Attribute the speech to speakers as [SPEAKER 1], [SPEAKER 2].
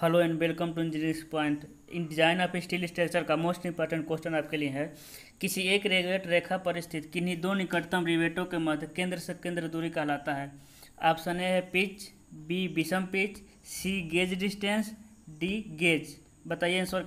[SPEAKER 1] hello and welcome to engineering point in design of steel structure का most important question आपके लिए है किसी एक रेगुलेट रेखा पर स्थित किन्हीं दो निकटतम रिवेटों के मध्य केंद्र से केंद्र दूरी कहलाता है ऑप्शन ए है पिच बी विषम pitch C gauge distance D gauge बताइए आंसर